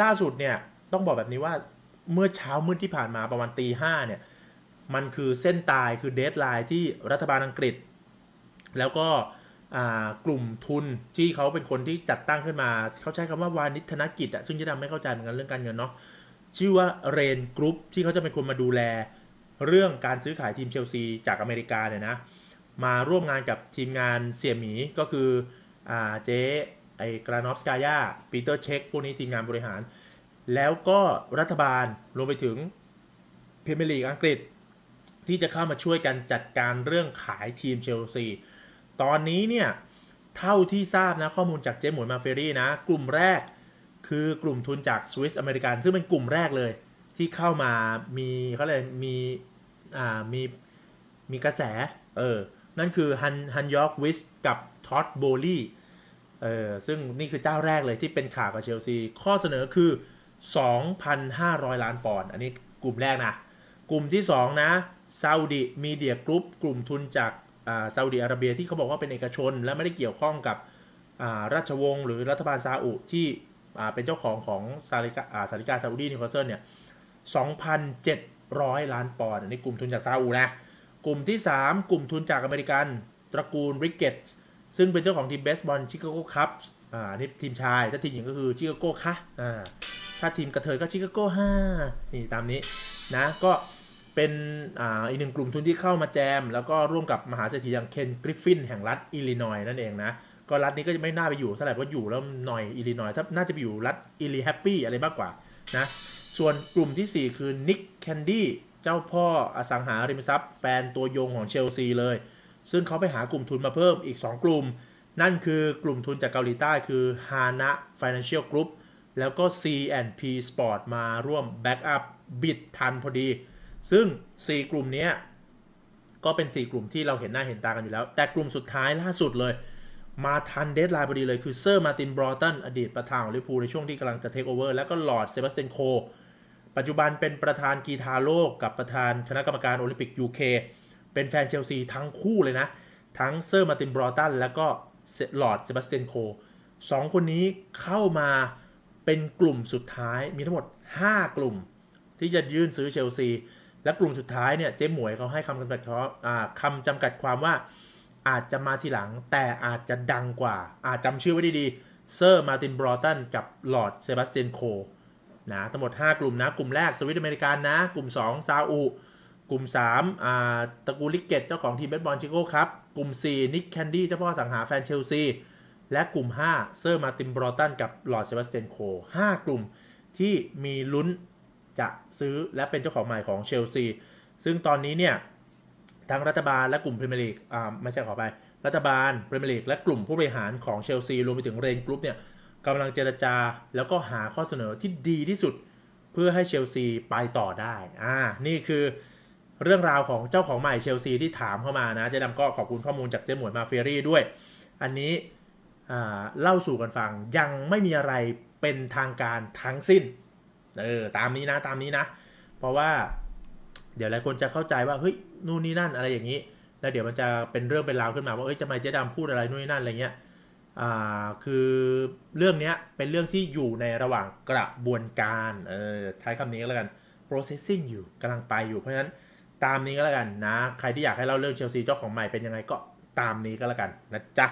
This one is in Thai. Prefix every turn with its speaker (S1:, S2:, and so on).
S1: ล่าสุดเนี่ย ต้องบอกแบบนี้ว่าเมื่อเช้ามืดที่ผ่านมาประมาณตีห้าเนี่ย มันคือเส้นตายคือเดทไลน์ที่รัฐบาลอังกฤษ แล้วก็กลุ่มทุนที่เขาเป็นคนที่จัดตั้งขึ้นมา เขาใช้คำว่าวานิธนกิจอะซึ่งจะทาไม่เข้าใจเหมือนกันเรื่องการเงินเนาะชื่อว่าเรนกรุ๊ปที่เขาจะเป็นคนมาดูแล เรื่องการซื้อขายทีมเชลซีจากอเมริกาเนี่ยนะ มาร่วมงานกับทีมงานเสี่ยหมีก็คืออเจ๊ไอกรานอฟสกายา ปีเตอร์เช็คพวกนี้ ทีมงานบริหาร แล้วก็รัฐบาลรวมไปถึงพรีเมียร์ลีกอังกฤษ ที่จะเข้ามาช่วยกันจัดการเรื่องขายทีมเชลซี ตอนนี้เนี่ย เท่าที่ทราบนะ ข้อมูลจากเจมหมวยมาเฟรี่นะ กลุ่มแรกคือกลุ่มทุนจาก สวิส อเมริกัน ซึ่งเป็นกลุ่มแรกเลย ที่เข้ามามีเขาเลยมีอ่ามีมีกระแสเออนั่นคือฮันฮันยอร์กวิสกับท็อตโบลี่เออซึ่งนี่คือเจ้าแรกเลยที่เป็นข่าวกับเชลซี ข้อเสนอคือ 2,500 ล้านปอนด์ อันนี้กลุ่มแรกนะ กลุ่มที่ 2 นะซาอุดิมีเดียกรุ๊ปกลุ่มทุนจากซาอุดิอาระเบีย ที่เขาบอกว่าเป็นเอกชนและไม่ได้เกี่ยวข้องกับราชวงศ์หรือรัฐบาลซาอุที่เป็นเจ้าของของซาลิกาซาลิกาซาอุดีนิคอเซิลเนี่ย2,700 ล้านปอนด์อันนี้กลุ่มทุนจากซาอุนะ กลุ่มที่ 3 กลุ่มทุนจากอเมริกันตระกูลริกเกตซึ่งเป็นเจ้าของทีมเบสบอลชิคาโก้คัพอ่า นี่ทีมชาย ถ้าทีมหญิงก็คือชิคาโก้คะอ่า ถ้าทีมกระเทยก็ชิคาโก้ห้านี่ตามนี้นะ ก็เป็น อ่า อีกหนึ่งกลุ่มทุนที่เข้ามาแจม แล้วก็ร่วมกับมหาเศรษฐีอย่างเคนกริฟฟิน แห่งรัฐอิลลินอยนั่นเองนะ ก็รัฐนี้ก็จะไม่น่าไปอยู่เท่าไหร่เพราะอยู่แล้วหน่อยอิลลินอย ถ้าน่าจะไปอยู่รัฐอิลลิแฮปปี้อะไรมากกว่านะ ส่วนกลุ่มที่ 4 คือนิกแคนดี้ เจ้าพ่ออสังหาริมทรัพย์แฟนตัวยงของเชลซีเลยซึ่งเขาไปหากลุ่มทุนมาเพิ่มอีก 2 กลุ่ม นั่นคือกลุ่มทุนจากเกาหลีใต้คือ Hana Financial Group แล้วก็ C&P Sport มาร่วมแบ็กอัพบิดทันพอดี ซึ่ง 4 กลุ่มนี้ก็เป็น 4 กลุ่มที่เราเห็นหน้าเห็นตากันอยู่แล้ว แต่กลุ่มสุดท้ายล่าสุดเลย มาทันเดทไลน์พอดีเลยคือเซอร์มาตินบรอตันอดีตประธานของลิเวอร์พูล ในช่วงที่กำลังจะเทคโอเวอร์แล้วก็หลอดเซบาสเตียนโคปัจจุบันเป็นประธานกีฬาโลก กับประธานคณะกรรมการโอลิมปิก UK เป็นแฟนเชลซีทั้งคู่เลยนะ ทั้งเซอร์มาตินบรอตันแล้วก็หลอดเซบาสเตียนโคสองคนนี้เข้ามาเป็นกลุ่มสุดท้ายมีทั้งหมด 5 กลุ่มที่จะยื่นซื้อเชลซี และกลุ่มสุดท้ายเนี่ยเจ๊หมวยเขาให้คำจำกัดเาคำจำกัดความว่าอาจจะมาทีหลัง แต่อาจจะดังกว่าอาจจำชื่อไว้ดีๆ เซอร์มาตินบรอตันกับหลอร์ดเซบาสเตียนโคนะทั้งหมด5กลุ่มนะ กลุ่มแรกสวิตอเมริกันนะกลุ่ม2ซาอุกลุ่ม3อ่าตระกูลลิกเกตเจ้าของทีมเบสบอลชิโก้ครับ กลุ่ม4นิกแคนดี้ เจ้าพ่อสังหาแฟน เชลซี และกลุ่ม 5 เซอร์ มาติมบรอตัน กับลอร์ดเซบาสเตียนโค 5 กลุ่มที่มีลุ้นจะซื้อและเป็นเจ้าของ ใหม่ของ เชลซี ซึ่งตอนนี้ เนี่ย ทั้ง รัฐบาล และกลุ่มพรีเมียร์ลีกอ่าไม่ใช่ขอไปรัฐบาลพรีเมียร์ลีกและกลุ่มผู้บริหารของเชลซีรวมไปถึงเรนกรุ๊ปเนี่ยกำลังเจรจาแล้วก็หาข้อเสนอที่ดีที่สุดเพื่อให้เชลซีไปต่อได้อ่า นี่คือเรื่องราวของเจ้าของใหม่เชลซีที่ถามเข้ามานะ เจ๊ดำก็ขอบคุณข้อมูลจากเจ๊หมวยมาเฟรี่ด้วย อันนี้เล่าสู่กันฟังยังไม่มีอะไรเป็นทางการทั้งสิ้น เออตามนี้นะตามนี้นะ เพราะว่าเดี๋ยวหลายคนจะเข้าใจว่าเฮ้ยนู่นนี่นั่นอะไรอย่างนี้แล้วเดี๋ยวมันจะเป็นเรื่องเป็นราวขึ้นมาว่าเอ้ยจะมาเจ๊ดำพูดอะไรนู่นนี่นั่นอะไรเงี้ย อ่าคือเรื่องนี้เป็นเรื่องที่อยู่ในระหว่างกระบวนการเออใช้คำนี้แล้วกัน processing อยู่กำลังไปอยู่เพราะฉะนั้นตามนี้ก็แล้วกันนะ ใครที่อยากให้เล่าเรื่องเชลซีเจ้าของใหม่เป็นยังไงก็ตามนี้ก็แล้วกันนะจ๊ะ